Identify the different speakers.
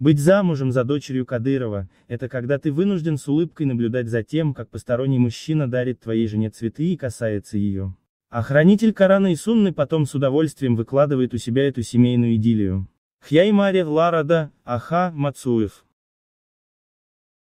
Speaker 1: Быть замужем за дочерью Кадырова – это когда ты вынужден с улыбкой наблюдать за тем, как посторонний мужчина дарит твоей жене цветы и касается ее. А хранитель Корана и Сунны потом с удовольствием выкладывает у себя эту семейную идиллию. Хьяймари Ларада, Аха, Мацуев.